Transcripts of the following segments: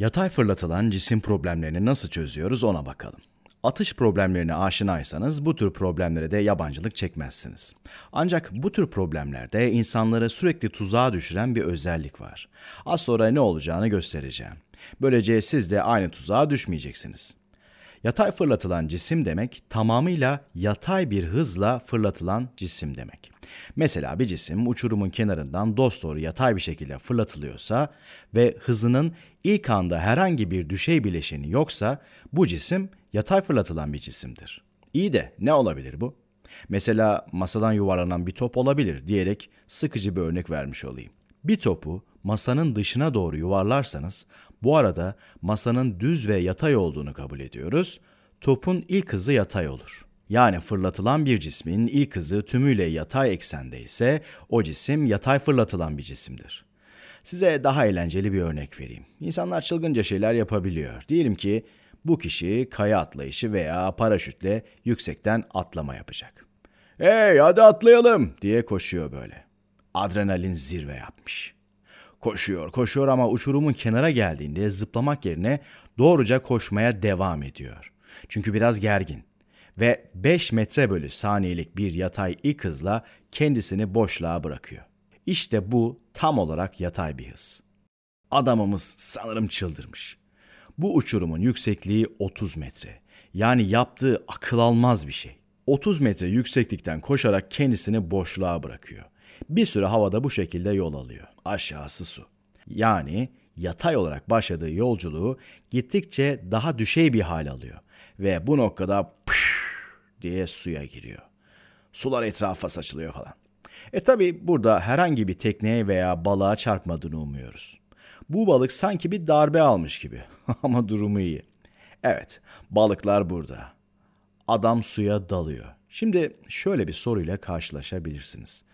Yatay fırlatılan cisim problemlerini nasıl çözüyoruz ona bakalım. Atış problemlerine aşinaysanız bu tür problemlere de yabancılık çekmezsiniz. Ancak bu tür problemlerde insanları sürekli tuzağa düşüren bir özellik var. Az sonra ne olacağını göstereceğim. Böylece siz de aynı tuzağa düşmeyeceksiniz. Yatay fırlatılan cisim demek tamamıyla yatay bir hızla fırlatılan cisim demek. Mesela bir cisim uçurumun kenarından dosdoğru yatay bir şekilde fırlatılıyorsa ve hızının ilk anda herhangi bir düşey bileşeni yoksa bu cisim yatay fırlatılan bir cisimdir. İyi de ne olabilir bu? Mesela masadan yuvarlanan bir top olabilir diyerek sıkıcı bir örnek vermiş olayım. Bir topu masanın dışına doğru yuvarlarsanız bu arada masanın düz ve yatay olduğunu kabul ediyoruz. Topun ilk hızı yatay olur. Yani fırlatılan bir cismin ilk hızı tümüyle yatay eksende ise o cisim yatay fırlatılan bir cisimdir. Size daha eğlenceli bir örnek vereyim. İnsanlar çılgınca şeyler yapabiliyor. Diyelim ki bu kişi kaya atlayışı veya paraşütle yüksekten atlama yapacak. Hey hadi atlayalım diye koşuyor böyle. Adrenalin zirve yapmış. Koşuyor, koşuyor ama uçurumun kenara geldiğinde zıplamak yerine doğruca koşmaya devam ediyor. Çünkü biraz gergin ve 5 metre bölü saniyelik bir yatay ilk hızla kendisini boşluğa bırakıyor. İşte bu tam olarak yatay bir hız. Adamımız sanırım çıldırmış. Bu uçurumun yüksekliği 30 metre. Yani yaptığı akıl almaz bir şey. 30 metre yükseklikten koşarak kendisini boşluğa bırakıyor. Bir süre havada bu şekilde yol alıyor. Aşağısı su. Yani yatay olarak başladığı yolculuğu gittikçe daha düşey bir hal alıyor ve bu noktada diye suya giriyor. Sular etrafa saçılıyor falan. E tabi burada herhangi bir tekneye veya balığa çarpmadığını umuyoruz. Bu balık sanki bir darbe almış gibi ama durumu iyi. Evet balıklar burada. Adam suya dalıyor. Şimdi şöyle bir soruyla karşılaşabilirsiniz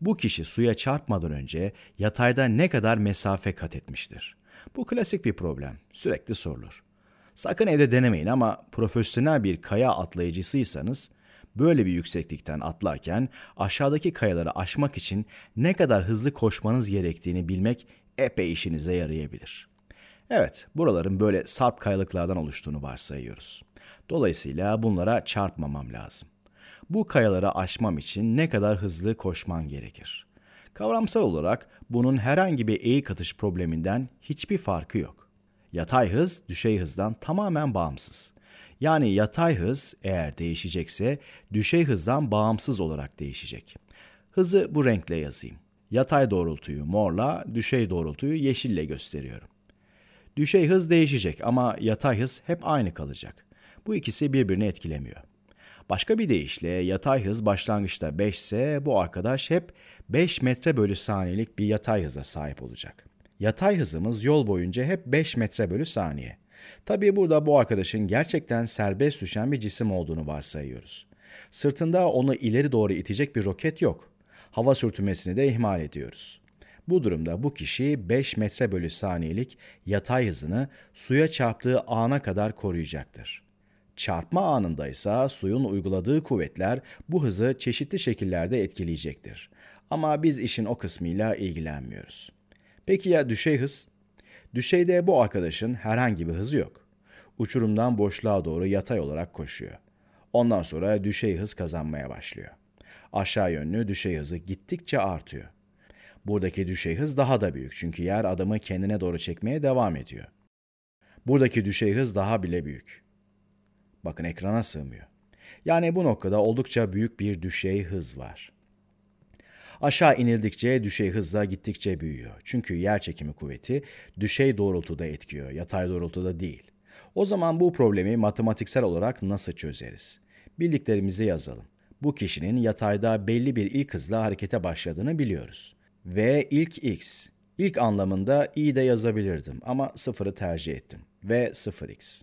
bu kişi suya çarpmadan önce yatayda ne kadar mesafe kat etmiştir? Bu klasik bir problem, sürekli sorulur. Sakın evde denemeyin ama profesyonel bir kaya atlayıcısıysanız böyle bir yükseklikten atlarken aşağıdaki kayaları aşmak için ne kadar hızlı koşmanız gerektiğini bilmek epey işinize yarayabilir. Evet, buraların böyle sarp kayalıklardan oluştuğunu varsayıyoruz. Dolayısıyla bunlara çarpmamam lazım bu kayaları aşmam için ne kadar hızlı koşman gerekir. Kavramsal olarak bunun herhangi bir eğik atış probleminden hiçbir farkı yok. Yatay hız düşey hızdan tamamen bağımsız. Yani yatay hız eğer değişecekse düşey hızdan bağımsız olarak değişecek. Hızı bu renkle yazayım. Yatay doğrultuyu morla, düşey doğrultuyu yeşille gösteriyorum. Düşey hız değişecek ama yatay hız hep aynı kalacak. Bu ikisi birbirini etkilemiyor. Başka bir deyişle yatay hız başlangıçta 5 ise bu arkadaş hep 5 metre bölü saniyelik bir yatay hıza sahip olacak. Yatay hızımız yol boyunca hep 5 metre bölü saniye. Tabii burada bu arkadaşın gerçekten serbest düşen bir cisim olduğunu varsayıyoruz. Sırtında onu ileri doğru itecek bir roket yok. Hava sürtünmesini de ihmal ediyoruz. Bu durumda bu kişi 5 metre bölü saniyelik yatay hızını suya çarptığı ana kadar koruyacaktır. Çarpma anında ise suyun uyguladığı kuvvetler bu hızı çeşitli şekillerde etkileyecektir. Ama biz işin o kısmıyla ilgilenmiyoruz. Peki ya düşey hız? Düşeyde bu arkadaşın herhangi bir hızı yok. Uçurumdan boşluğa doğru yatay olarak koşuyor. Ondan sonra düşey hız kazanmaya başlıyor. Aşağı yönlü düşey hızı gittikçe artıyor. Buradaki düşey hız daha da büyük çünkü yer adamı kendine doğru çekmeye devam ediyor. Buradaki düşey hız daha bile büyük. Bakın ekrana sığmıyor. Yani bu noktada oldukça büyük bir düşey hız var. Aşağı inildikçe düşey hızla gittikçe büyüyor. Çünkü yer çekimi kuvveti düşey doğrultuda etkiyor, yatay doğrultuda değil. O zaman bu problemi matematiksel olarak nasıl çözeriz? Bildiklerimizi yazalım. Bu kişinin yatayda belli bir ilk hızla harekete başladığını biliyoruz. Ve ilk x. İlk anlamında i de yazabilirdim ama sıfırı tercih ettim. Ve 0x.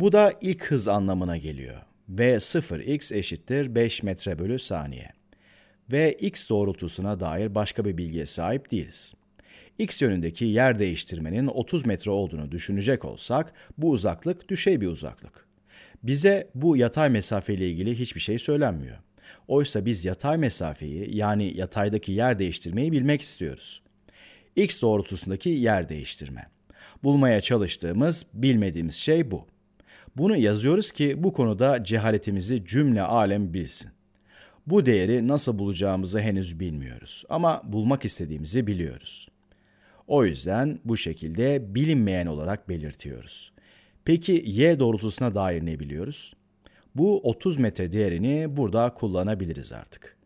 Bu da ilk hız anlamına geliyor. V0 x eşittir 5 metre bölü saniye. Ve x doğrultusuna dair başka bir bilgiye sahip değiliz. X yönündeki yer değiştirmenin 30 metre olduğunu düşünecek olsak bu uzaklık düşey bir uzaklık. Bize bu yatay mesafe ile ilgili hiçbir şey söylenmiyor. Oysa biz yatay mesafeyi yani yataydaki yer değiştirmeyi bilmek istiyoruz. X doğrultusundaki yer değiştirme. Bulmaya çalıştığımız bilmediğimiz şey bu. Bunu yazıyoruz ki bu konuda cehaletimizi cümle alem bilsin. Bu değeri nasıl bulacağımızı henüz bilmiyoruz ama bulmak istediğimizi biliyoruz. O yüzden bu şekilde bilinmeyen olarak belirtiyoruz. Peki y doğrultusuna dair ne biliyoruz? Bu 30 metre değerini burada kullanabiliriz artık.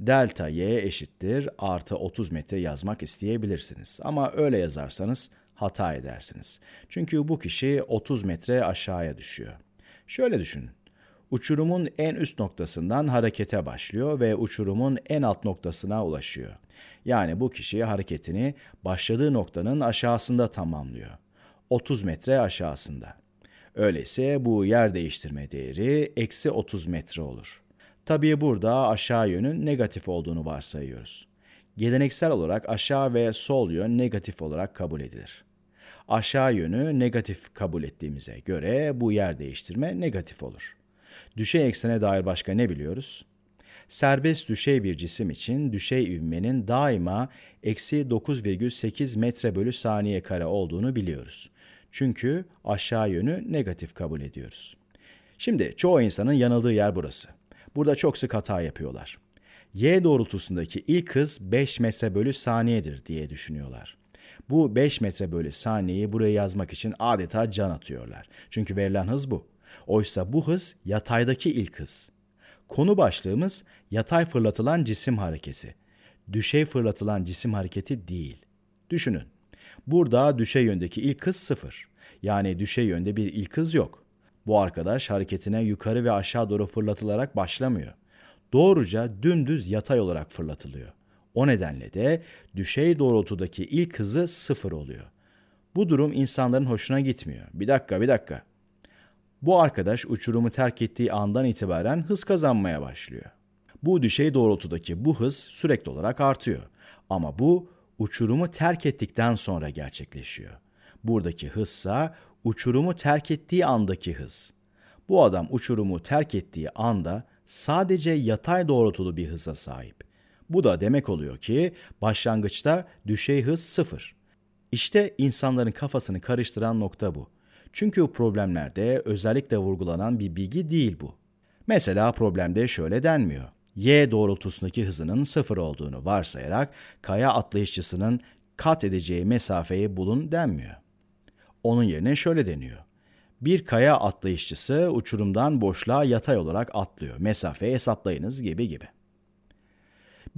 Delta y eşittir artı 30 metre yazmak isteyebilirsiniz. Ama öyle yazarsanız hata edersiniz. Çünkü bu kişi 30 metre aşağıya düşüyor. Şöyle düşünün. Uçurumun en üst noktasından harekete başlıyor ve uçurumun en alt noktasına ulaşıyor. Yani bu kişi hareketini başladığı noktanın aşağısında tamamlıyor. 30 metre aşağısında. Öyleyse bu yer değiştirme değeri eksi 30 metre olur. Tabii burada aşağı yönün negatif olduğunu varsayıyoruz. Geleneksel olarak aşağı ve sol yön negatif olarak kabul edilir aşağı yönü negatif kabul ettiğimize göre bu yer değiştirme negatif olur. Düşey eksene dair başka ne biliyoruz? Serbest düşey bir cisim için düşey ivmenin daima eksi 9,8 metre bölü saniye kare olduğunu biliyoruz. Çünkü aşağı yönü negatif kabul ediyoruz. Şimdi çoğu insanın yanıldığı yer burası. Burada çok sık hata yapıyorlar. Y doğrultusundaki ilk hız 5 metre bölü saniyedir diye düşünüyorlar. Bu 5 metre bölü saniyeyi buraya yazmak için adeta can atıyorlar. Çünkü verilen hız bu. Oysa bu hız yataydaki ilk hız. Konu başlığımız yatay fırlatılan cisim hareketi. Düşey fırlatılan cisim hareketi değil. Düşünün. Burada düşey yöndeki ilk hız sıfır. Yani düşey yönde bir ilk hız yok. Bu arkadaş hareketine yukarı ve aşağı doğru fırlatılarak başlamıyor. Doğruca dümdüz yatay olarak fırlatılıyor. O nedenle de düşey doğrultudaki ilk hızı sıfır oluyor. Bu durum insanların hoşuna gitmiyor. Bir dakika bir dakika. Bu arkadaş uçurumu terk ettiği andan itibaren hız kazanmaya başlıyor. Bu düşey doğrultudaki bu hız sürekli olarak artıyor. Ama bu uçurumu terk ettikten sonra gerçekleşiyor. Buradaki hızsa uçurumu terk ettiği andaki hız. Bu adam uçurumu terk ettiği anda sadece yatay doğrultulu bir hıza sahip. Bu da demek oluyor ki başlangıçta düşey hız sıfır. İşte insanların kafasını karıştıran nokta bu. Çünkü problemlerde özellikle vurgulanan bir bilgi değil bu. Mesela problemde şöyle denmiyor. Y doğrultusundaki hızının sıfır olduğunu varsayarak kaya atlayışçısının kat edeceği mesafeyi bulun denmiyor. Onun yerine şöyle deniyor. Bir kaya atlayışçısı uçurumdan boşluğa yatay olarak atlıyor. Mesafeyi hesaplayınız gibi gibi.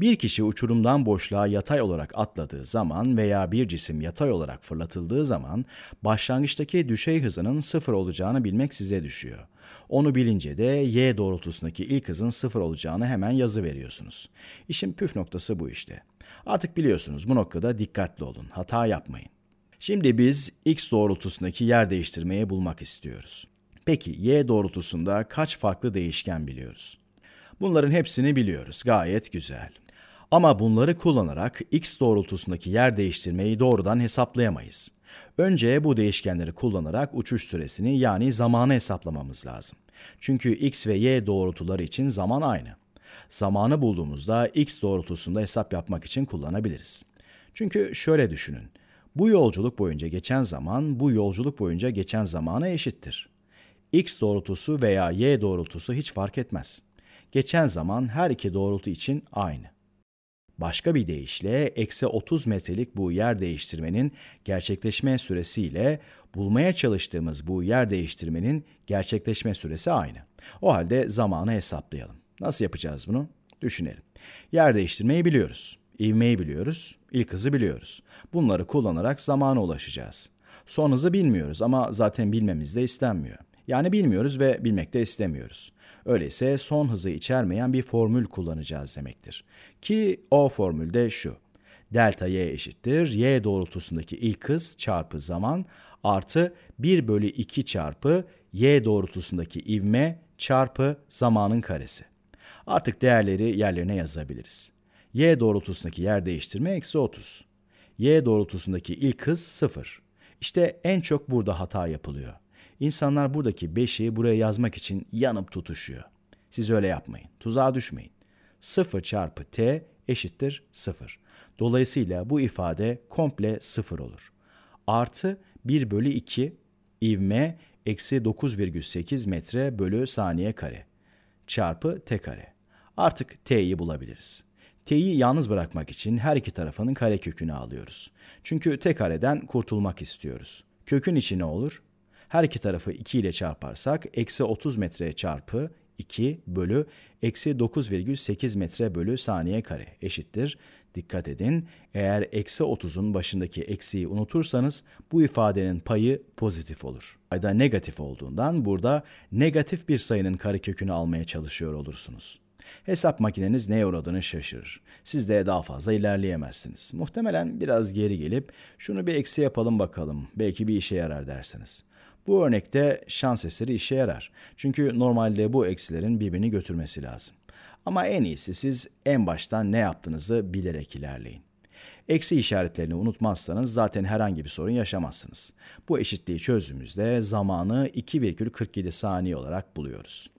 Bir kişi uçurumdan boşluğa yatay olarak atladığı zaman veya bir cisim yatay olarak fırlatıldığı zaman başlangıçtaki düşey hızının sıfır olacağını bilmek size düşüyor. Onu bilince de y doğrultusundaki ilk hızın sıfır olacağını hemen yazı veriyorsunuz. İşin püf noktası bu işte. Artık biliyorsunuz bu noktada dikkatli olun, hata yapmayın. Şimdi biz x doğrultusundaki yer değiştirmeyi bulmak istiyoruz. Peki y doğrultusunda kaç farklı değişken biliyoruz? Bunların hepsini biliyoruz. Gayet güzel. Ama bunları kullanarak x doğrultusundaki yer değiştirmeyi doğrudan hesaplayamayız. Önce bu değişkenleri kullanarak uçuş süresini yani zamanı hesaplamamız lazım. Çünkü x ve y doğrultuları için zaman aynı. Zamanı bulduğumuzda x doğrultusunda hesap yapmak için kullanabiliriz. Çünkü şöyle düşünün. Bu yolculuk boyunca geçen zaman bu yolculuk boyunca geçen zamana eşittir. X doğrultusu veya Y doğrultusu hiç fark etmez. Geçen zaman her iki doğrultu için aynı. Başka bir deyişle eksi 30 metrelik bu yer değiştirmenin gerçekleşme süresi ile bulmaya çalıştığımız bu yer değiştirmenin gerçekleşme süresi aynı. O halde zamanı hesaplayalım. Nasıl yapacağız bunu? Düşünelim. Yer değiştirmeyi biliyoruz. İvmeyi biliyoruz. ilk hızı biliyoruz. Bunları kullanarak zamana ulaşacağız. Son hızı bilmiyoruz ama zaten bilmemiz de istenmiyor. Yani bilmiyoruz ve bilmek de istemiyoruz. Öyleyse son hızı içermeyen bir formül kullanacağız demektir. Ki o formül de şu. Delta y eşittir y doğrultusundaki ilk hız çarpı zaman artı 1 bölü 2 çarpı y doğrultusundaki ivme çarpı zamanın karesi. Artık değerleri yerlerine yazabiliriz. y doğrultusundaki yer değiştirme eksi 30. y doğrultusundaki ilk hız 0. İşte en çok burada hata yapılıyor. İnsanlar buradaki 5'i buraya yazmak için yanıp tutuşuyor. Siz öyle yapmayın. Tuzağa düşmeyin. 0 çarpı t eşittir 0. Dolayısıyla bu ifade komple 0 olur. Artı 1 bölü 2 ivme eksi 9,8 metre bölü saniye kare çarpı t kare. Artık t'yi bulabiliriz. T'yi yalnız bırakmak için her iki tarafının kare kökünü alıyoruz. Çünkü t kareden kurtulmak istiyoruz. Kökün içi ne olur? Her iki tarafı 2 ile çarparsak eksi 30 metre çarpı 2 bölü eksi 9,8 metre bölü saniye kare eşittir. Dikkat edin eğer eksi 30'un başındaki eksiyi unutursanız bu ifadenin payı pozitif olur. Payda negatif olduğundan burada negatif bir sayının karekökünü almaya çalışıyor olursunuz. Hesap makineniz neye uğradığını şaşırır. Siz de daha fazla ilerleyemezsiniz. Muhtemelen biraz geri gelip şunu bir eksi yapalım bakalım belki bir işe yarar dersiniz. Bu örnekte şans eseri işe yarar. Çünkü normalde bu eksilerin birbirini götürmesi lazım. Ama en iyisi siz en baştan ne yaptığınızı bilerek ilerleyin. Eksi işaretlerini unutmazsanız zaten herhangi bir sorun yaşamazsınız. Bu eşitliği çözdüğümüzde zamanı 2,47 saniye olarak buluyoruz.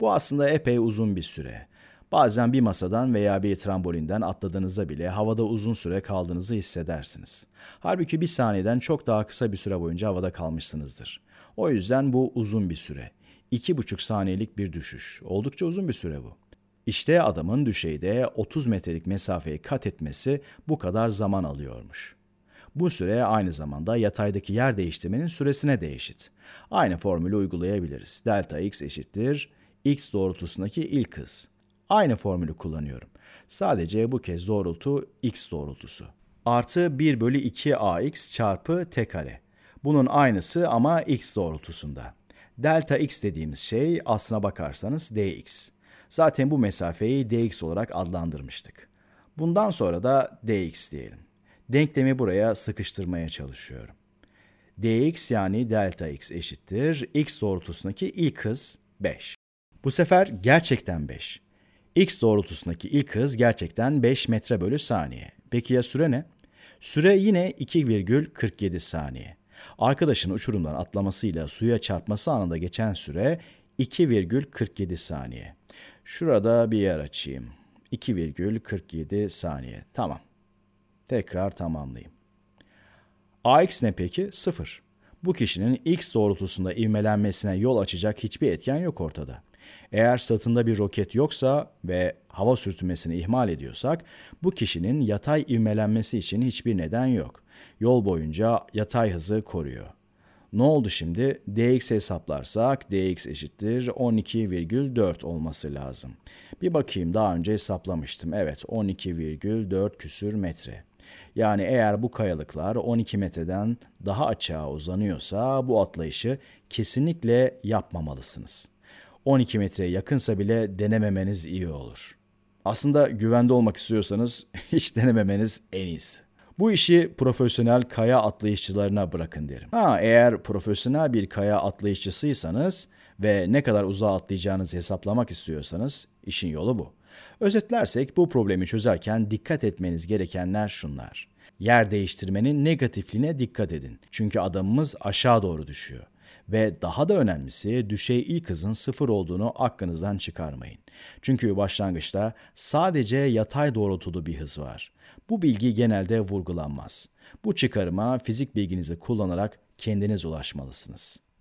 Bu aslında epey uzun bir süre. Bazen bir masadan veya bir trambolinden atladığınızda bile havada uzun süre kaldığınızı hissedersiniz. Halbuki bir saniyeden çok daha kısa bir süre boyunca havada kalmışsınızdır. O yüzden bu uzun bir süre. 2,5 saniyelik bir düşüş. Oldukça uzun bir süre bu. İşte adamın düşeyde 30 metrelik mesafeyi kat etmesi bu kadar zaman alıyormuş. Bu süre aynı zamanda yataydaki yer değiştirmenin süresine de eşit. Aynı formülü uygulayabiliriz. Delta x eşittir x doğrultusundaki ilk hız Aynı formülü kullanıyorum. Sadece bu kez doğrultu x doğrultusu. Artı 1 bölü 2 ax çarpı t kare. Bunun aynısı ama x doğrultusunda. Delta x dediğimiz şey aslına bakarsanız dx. Zaten bu mesafeyi dx olarak adlandırmıştık. Bundan sonra da dx diyelim. Denklemi buraya sıkıştırmaya çalışıyorum. dx yani delta x eşittir x doğrultusundaki ilk hız 5. Bu sefer gerçekten 5. X doğrultusundaki ilk hız gerçekten 5 metre bölü saniye. Peki ya süre ne? Süre yine 2,47 saniye. Arkadaşın uçurumdan atlamasıyla suya çarpması anında geçen süre 2,47 saniye. Şurada bir yer açayım. 2,47 saniye. Tamam. Tekrar tamamlayayım. AX ne peki? 0. Bu kişinin X doğrultusunda ivmelenmesine yol açacak hiçbir etken yok ortada. Eğer satında bir roket yoksa ve hava sürtünmesini ihmal ediyorsak bu kişinin yatay ivmelenmesi için hiçbir neden yok. Yol boyunca yatay hızı koruyor. Ne oldu şimdi? dx hesaplarsak dx eşittir 12,4 olması lazım. Bir bakayım daha önce hesaplamıştım. Evet 12,4 küsür metre. Yani eğer bu kayalıklar 12 metreden daha aşağı uzanıyorsa bu atlayışı kesinlikle yapmamalısınız. 12 metreye yakınsa bile denememeniz iyi olur. Aslında güvende olmak istiyorsanız hiç denememeniz en iyisi. Bu işi profesyonel kaya atlayışçılarına bırakın derim. Ha eğer profesyonel bir kaya atlayışçısıysanız ve ne kadar uzağa atlayacağınızı hesaplamak istiyorsanız işin yolu bu. Özetlersek bu problemi çözerken dikkat etmeniz gerekenler şunlar. Yer değiştirmenin negatifliğine dikkat edin. Çünkü adamımız aşağı doğru düşüyor. Ve daha da önemlisi düşey ilk hızın sıfır olduğunu aklınızdan çıkarmayın. Çünkü başlangıçta sadece yatay doğrultulu bir hız var. Bu bilgi genelde vurgulanmaz. Bu çıkarıma fizik bilginizi kullanarak kendiniz ulaşmalısınız.